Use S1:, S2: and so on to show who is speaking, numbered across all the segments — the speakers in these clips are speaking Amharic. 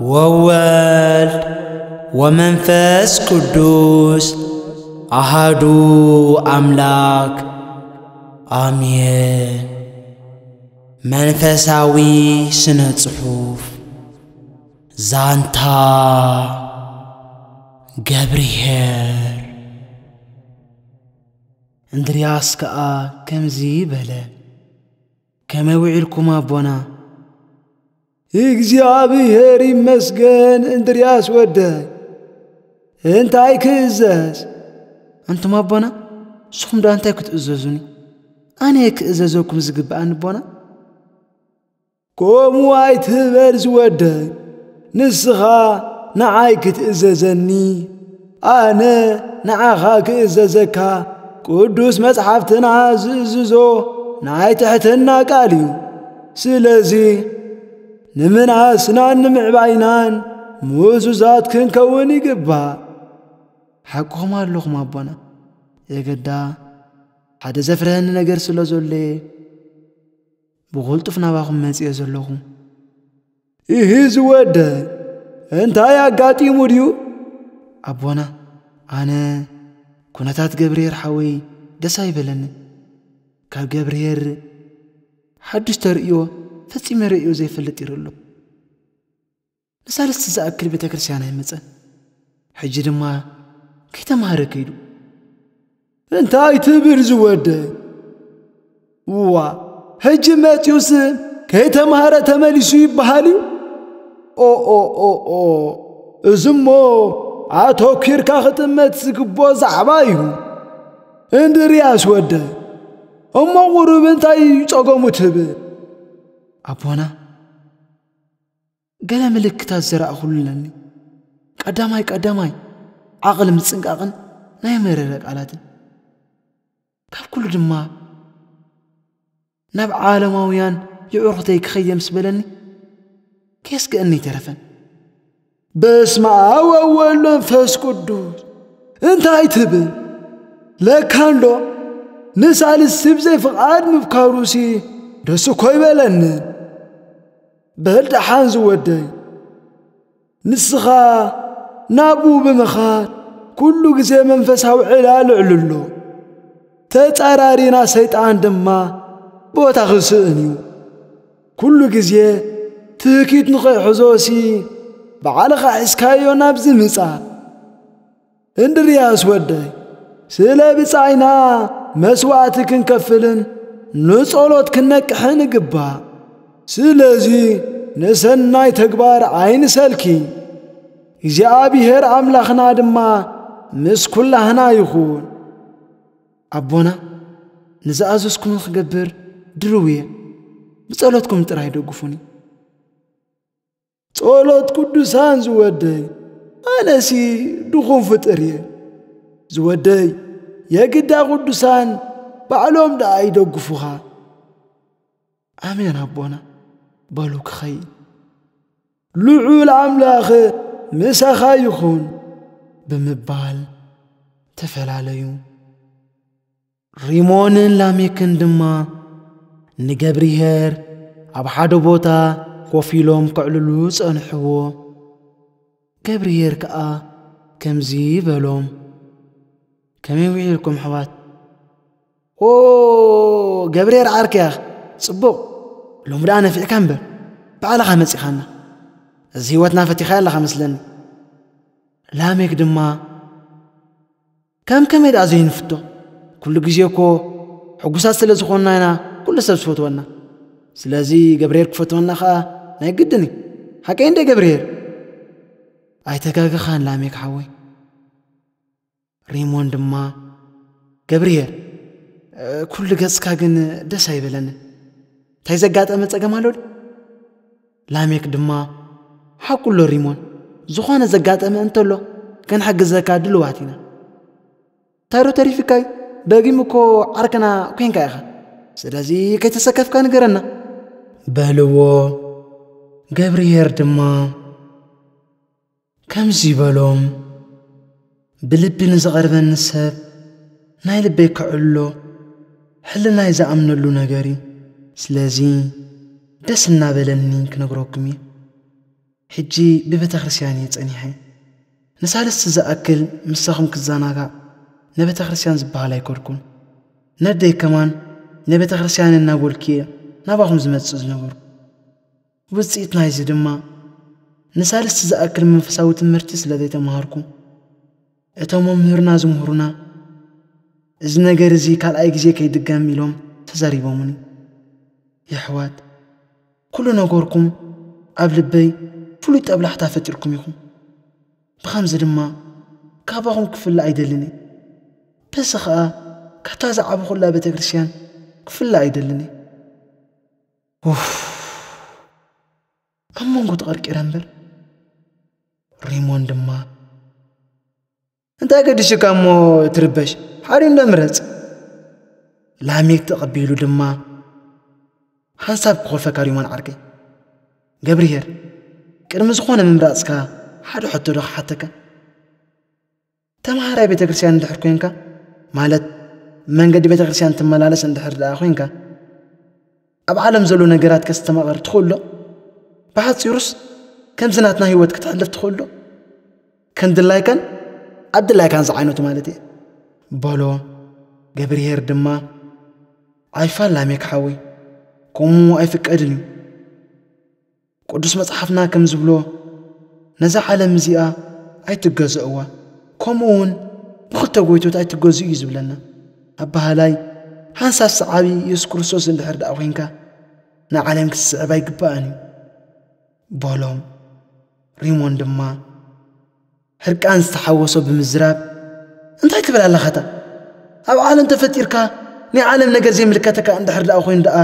S1: ووال ومنفاس كدوس أهدو أملاك آمين منفساوي سنة صحوف زانتا جابريهير اندرياس كا بلا كما وعلكم ابونا እግዚአብሔር ይመስገን እንድርያስ ወደኝ እንታይ ክእዘዝ እንቱም ኣቦና ንስኹም ዳ እንታይ ክትእዘዙኒ ኣነ ክእዘዘኩም ዝግብኣኒ ቦና ከምኡ ኣይትበል ዝወደኝ ንስኻ ንዓይ ክትእዘዘኒ ኣነ ንዓኻ ክእዘዘካ ቅዱስ መጽሓፍትና ዝእዝዞ ናይ ትሕትና ቃል እዩ ስለዚ ንምንኣስናን ንምዕባይናን ምእዙዛት ክንከውን ይግባእ ሓቆም ኣለኹም ኣቦና የገዳ ሓደ ዘፍረሀኒ ነገር ስለ ዘሎየ ብቕልጡፍ ናባኹም መጺአ ዘለኹ ይህ ዝወደ እንታይ ኣጋጢሙ ድዩ ኣቦና ኣነ ኩነታት ገብርሔር ሓወይ ደስ ኣይበለኒ ካብ ገብርሔር ሓድሽ ተርእዮ ፈጺመ ርእዮ ዘይፈልጥ ይሩ ኣሎ ንሳለስቲ ዝኣክል ቤተ ክርስትያን ኣይመፀን ሕጂ ድማ ከይተምሃረ ከይዱ እንታይ ትብል ዝወደ ዋ ሕጂ መጺኡስ ከይተምሃረ ተመሊሱ ይበሃል እዩ ኦኦኦኦ እዚ እሞ ኣቶ ኪርካ ኽጥመት ዝግቦ ዛዕባ እዩ እንድርያስ ወደ እሞ ቑሩብ እንታይ ይጸገሙ ትብል ኣቦና ገለ ምልክታት ዘረእኹሉለኒ ቀዳማይ ቀዳማይ ዓቕሊ ምፅንቃቕን ናይ መረረ ቃላትን ካብ ኩሉ ድማ ናብ ዓለማውያን ይዑርክተይ ክኸየም ምስ በለኒ ግአኒ ይተረፈን በስመ አብ ወወልድ ቅዱስ እንታይ ትብል ለካንዶ ንሳልስ ስብዘይ ፍቓድ ምብካሩሲ ደስ እኮ ይበለንን ብህልድሓን ዝወደይ ንስኻ ናብኡ ብምኻድ ኵሉ ግዜ መንፈሳዊ ዕላልዕሉሎ ተጻራሪና ሰይጣን ድማ ቦታ ኽስእን እዩ ኵሉ ግዜ ትህኪት ንኸይሕዞሲ ባዕልኻ ሒዝካዮ ናብዚ ምጻእ እንድርያስ ወደይ ስለ ብጻይና መስዋዕቲ ክንከፍልን ንጸሎት ክነቅሕን ይግባእ ስለዚህ ንሰናይ ተግባር ኣይንሰልኪ እግዚኣብሔር ኣምላኽና ድማ ምስ ኵላህና ይኹን ኣቦና ንዝኣዘዝኩም ክገብር ድርው እየ ብጸሎትኩም ጥራይ ደግፉኒ ጸሎት ቅዱሳን ዝወደይ ኣነሲ ድኹም ፍጥር እየ ዝወደይ የግዳ ቅዱሳን ባዕሎም ደኣ ይደግፉኻ ኣሜን ኣቦና بلوك خي لعو العملاخ مسخا يخون بمبال تفل عليو ريمون لاميكن دما نقبري هير أبحادو بوتا كوفيلوم كعلولوس أنحو كبريير كأ كم زي بلوم كم يوعي لكم حوات أوه جبريل عركيا صبو لومرانە فیەکان بە با لە خامەچیخانە زیوەت نافەتیخان لە خەمسلن لامێک دما کام کەمێ دازین فتۆ کل گژێ کۆ حگوسا سە لە زخۆن نایە کل لە سەر سوتوەنە سلازی گەبرێر کوفتۆن نەخە نایگدنی حەکەین دە گەبرێر ئایتەکەگە خان لامێک حەوەی ڕیمۆن دما گەبرێر کول أه، لە گەسکاگن دەسای بلەنە እንታይ ዘጋጠመ ፀገም ኣሎ ላሜክ ድማ ሓቁሎ ሪሞን ዝኾነ ዘጋጠመ እንተሎ ከንሓግዘካ ድልዋት ኢና ታይሮ ተሪፍካ እዩ ደጊም እኮ ዓርከና ኮንካ ኢኻ ስለዚ ከይተሰከፍካ ንገረና በልዎ ገብርሄር ድማ ከምዚ በሎም ብልቢ ንዝቐርበኒ ሰብ ናይ ልበይ ክዕሎ ሕልናይ ዝኣምነሉ ነገር እዩ ስለዙይ ደስ እናበለኒ ክነግረኩም እየ ሕጂ ብቤተ ክርስትያን እየ ጸኒሐ ንሳልስቲ ዝኣክል ምሳኹም ክዛናጋ ንቤተ ክርስትያን ዝበሃል ኣይኮድኩም ነደይ ከማን ንቤተ ክርስትያን እየ ናባኹም ዝመጽእ ዝነበሩ ውፅኢት ናይዚ ድማ ንሳልስቲ ዝኣክል መንፈሳዊ ትምህርቲ ስለ ዘይተምሃርኩ እቶም መምህርና ዝምህሩና እዚ ነገር እዚ ካልኣይ ግዜ ከይድገም ኢሎም ተዛሪቦሙኒ يا حواد كل ነገርኩም ኣብ ልበይ ፍሉይ ጠብላሕታ ፈጢርኩም ኢኹም ብኸምዚ ድማ ካባኹም ክፍለ ኣይደልኒ በዚ ከዓ ካብታ ዝዓበ ኩላ ቤተ ክርስቲያን ክፍለ ኣይደልኒ ኣብ መንጎ ተቐርቂረ እምበር ሪሞን ድማ እንታይ ገዲሽካ እሞ ትርበሽ ሓደ እንዳ ምረፅ ላሜክ ተቐቢሉ ድማ حساب كخلفة كاريوان عرقي قبري هير كرمز خونا من رأسك حد حتو رخ حتك تمهراي بيت كرسيان دحر كوينكا مالت من قد بيت كرسيان تملالس دحر دا خوينكا أب عالم زلو نقرات كستمغر تخولو بعد سيروس كم زناتنا هيوت كتحلف تخولو كان دلايكن أدلايكن زعينوت مالتي بولو قبري هير دما عيفال لاميك حوي ከምኡ ኣይፍቀድን እዩ ቅዱስ መጽሓፍና ከም ዝብሎ ነዛ ዓለም እዚኣ ኣይትገዝእዋ ከምኡ እውን ብኽልተ ጐይቶት ኣይትገዝኡ እዩ ዝብለና ኣብ ባህላይ ሃንሳብ ሰዓቢ የሱስ ክርስቶስ እንድሕር ደኣ ኮንካ ናብ ዓለም ክትስዕብ ኣይግባአን እዩ በሎም ሪሞን ድማ ሕርቃን ዝተሓወሶ ብምዝራብ እንታይ ትብል ኣለኻታ ኣብ ዓለም ተፈጢርካ ናይ ዓለም ነገር ዘይምልከተካ እንድሕር ደኣ ኮይኑ ደኣ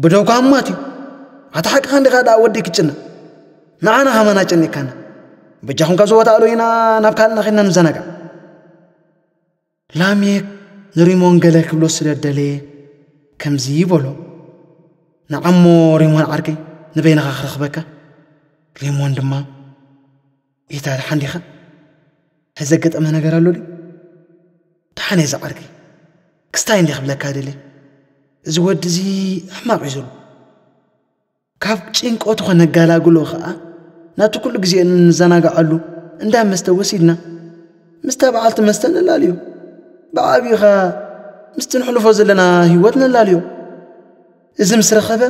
S1: بدوكاماتي أتحق عند غدا ودي كتشنا نعنا همنا تشني كان بجاهم كسوة تالوينا نبكالنا خلنا نزنقا ላሜክ ንሪሞን ገለ ክብሎ ስለ ደለየ ከምዚ ይበሎ ንዓሞ ሪሞን ዓርቂ ንበይንኻ ክረኽበካ ሪሞን ድማ ኢታ ሓንዲኻ ሕዘገጠመ ነገር ኣሎ ድዩ ታሓነይ ዛ ዓርቂ ክስታይ እንዲ ክብለካ ደለየ እዚ ወዲ እዚ ሕማቕ እዩ ዘሎ ካብ ጭንቆቱ ኸነጋላግሎ ኸዓ ናቱ ኩሉ ግዜ ንዘናግዓሉ እንዳ መስተ ወሲድና ምስታ በዓልቲ መስተ ንላልዩ ብዓብኡ ኸ ምስቲ ንሕልፎ ዘለና ህይወት ነላልዮ እዚ ምስ ረኸበ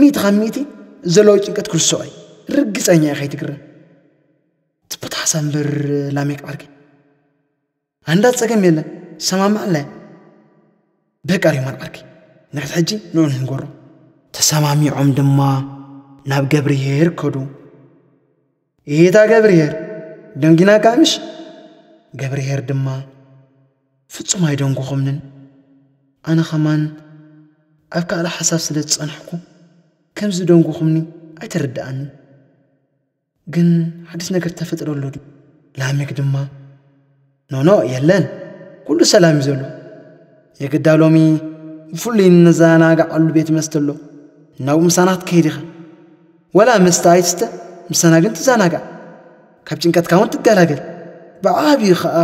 S1: ሚእቲ ካብ ሚእቲ ዘለዎ ጭንቀት ክርስዖ እዩ ርግፀኛ ኢ ኸይትግረን ትቦታ ሓሳብ እምበር ላሜክ ዓርጊ ኣንዳ ፀገም የለን ሰማማዕለየ ብሕቀር እዩ መርዓኪ ንሕቲ ሕጂ ንዑ ንህንገሮ ተሰማሚዖም ድማ ናብ ገብርሄር ከዱ ኢታ ገብርሄር ደንጊና ቃምሽ ገብርሄር ድማ ፍጹም ኣይደንጎኹምንን ኣነ ኸማን ኣብ ካልእ ሓሳብ ስለ ዝጸንሕኩ ከም ደንጎኹምኒ ኣይተረዳኣንን ግን ሓድስ ነገር ተፈጥረሎ ላሜክ ድማ ኖኖ የለን ኩሉ ሰላም እዩ ዘሎ የግዳ ሎሚ ብፍሉይ ንዘናጋዓሉ ቤት መስተ ኣሎ ናብኡ ምሳና ክትከይድ ኢኻ ወላ መስተ ኣይትስተ ምሳና ግን ትዘናጋዕ ካብ ጭንቀትካ እውን ትገላገል ብዓብዪ ኸዓ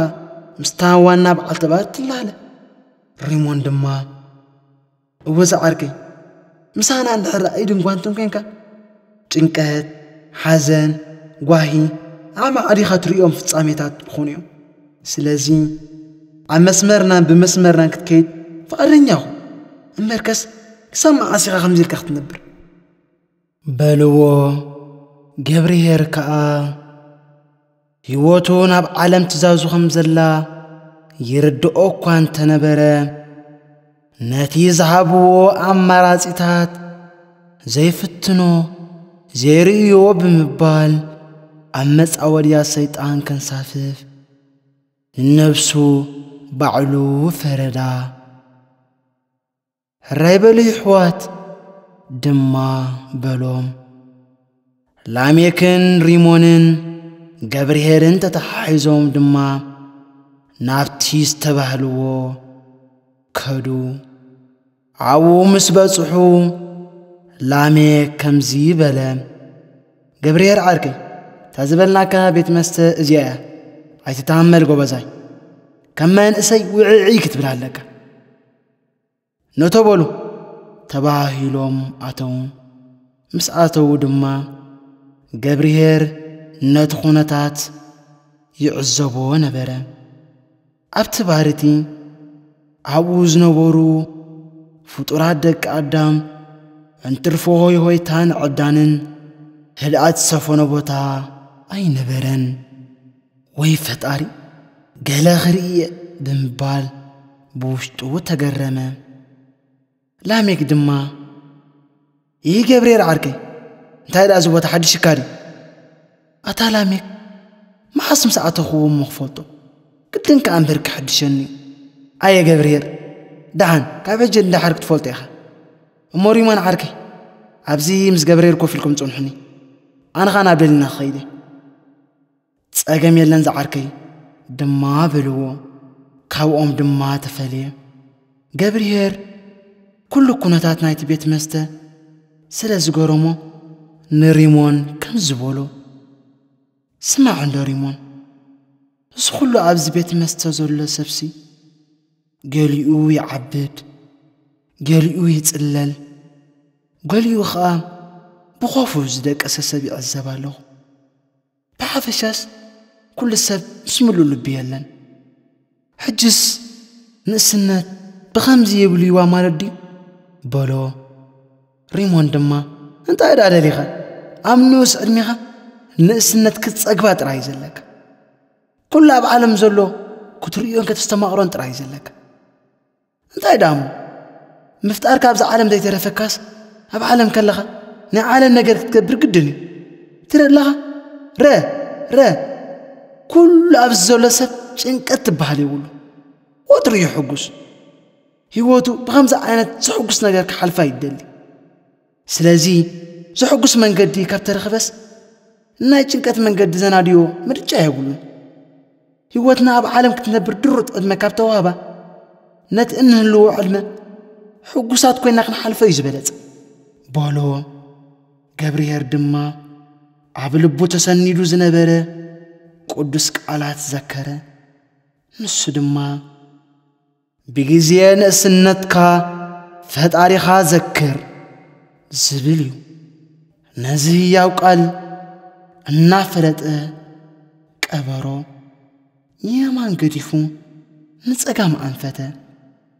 S1: ምስታ ዋና በዓል ተባር ትላለ ሪሞን ድማ እወዛ ዓርከይ ምሳና እንድሕር ኣይድንጓንትን ኮንካ ጭንቀት ሓዘን ጓሂ ኣብ ዓዲኻ ትርእዮም ፍጻሜታት ክኾኑ እዮም ስለዚ ኣብ መስመርናን ብመስመርናን ክትከይድ ፍቓደኛ ኹ እምበር ክሳብ መዓሲኻ ከምዚ ኢልካ ክትነብር በልዎ ገብርሄር ከዓ ህይወቱ ናብ ዓለም ትዛዙ ኸም ዘላ ይርድኦ እኳ እንተነበረ ነቲ ዝሃብዎ ኣማራጺታት ዘይፍትኖ ዘይርእዮ ብምባል ኣብ መጻወድያ ሰይጣን ከንሳፍፍ ንነብሱ ባዕሉ ፈረዳ ሕራይ በሉ ይሕዋት ድማ በሎም ላሜክን ሪሞንን ገብርሄርን ተተሓሒዞም ድማ ናብቲ ዝተባህልዎ ከዱ ኣብኡ ምስ በጽሑ ላሜ ከምዚ በለ ገብርሄር ዓርኪ እታ ዝበልናካ ቤት መስተ እዚኣ እያ ኣይትታመል ጐበዛይ ካብ መንእሰይ ውዕዕይ ክትብል ኣለካ ነተበሉ ተባሂሎም ኣተዉ ምስ ኣተዉ ድማ ገብርሄር ነቲ ኹነታት ይዕዘቦ ነበረ ኣብቲ ባህርቲ ኣብኡ ዝነበሩ ፍጡራት ደቂ ኣዳም እንትርፎ ሆይ ሆይታን ዕዳንን ህልኣት ዝሰፈኖ ቦታ ኣይነበረን ወይ ፈጣሪ قال غريء إيه؟ دنبال بوشتو وتقرمه لا ميك دما إيه جبرير عركي انت هيدا أزوبة حد شكاري أتا لا ميك ما حسم ساعته خوه مخفوطه قلت انك أمبرك حد شني أيا جبرير دعان كيف جد ده حركت فولت يا أموري ما نعركي عبزي مس جبرير كوف لكم تونحني أنا خانا بلنا خيدي تسأقم يلنز عركي عركي دما بلو كاو أم دما تفلي قبر هير كل كنتات نايت بيت مسته سلا زقرمو نريمون كم زبولو سمع عند ريمون سخلو أبز بيت مسته زولو سبسي قاليو يعبد قاليو يتقلل قاليو خام بخوفو زدك أساسا بيعزب له بحفشاس كل سب سمل اللب يلن حجس نسنا بخمس يبلي وما ردي بلو ريمون دما انت عيد على ليخا ام نوس ارميها نسنا تكتس أقفات رايز لك كل اب عالم زلو كتر يون كتستمعرون ترايز لك انت عيد عمو مفتار كابز عالم دي ترفكاس اب عالم كلخا نعالم نقر تكبر قدني ترى لها ره ره ኩሉ ኣብ ዘሎ ሰብ ጭንቀት ትበሃል የብሉ ወትሩ ይሕጉስ ህይወቱ ብከምዚ ዓይነት ዝሕጉስ ነገር ክሓልፋ ይደሊ ስለዚ ዝሕጉስ መንገዲ ካብ ተረኽበስ ናይ ጭንቀት መንገዲ ዘናድዮ ምርጫ የብሉን ህይወትና ኣብ ዓለም ክትነብር ድሩጥ ዕድመ ካብ ተዋህባ ነቲ እንህልዎ ዕድመ ሕጉሳት ኮይና ክንሓልፈ እዩ ዝበለፅ በሎ ገብርሄር ድማ ኣብ ልቡ ተሰኒዱ ዝነበረ ቅዱስ ቃላት ዘከረ ንሱ ድማ ብግዜ ንእስነትካ ፈጣሪኻ ዘክር ዝብል እዩ ነዚ ያው ቃል እናፈለጠ ቀበሮ የማን ገዲፉ ንጸጋም ኣንፈተ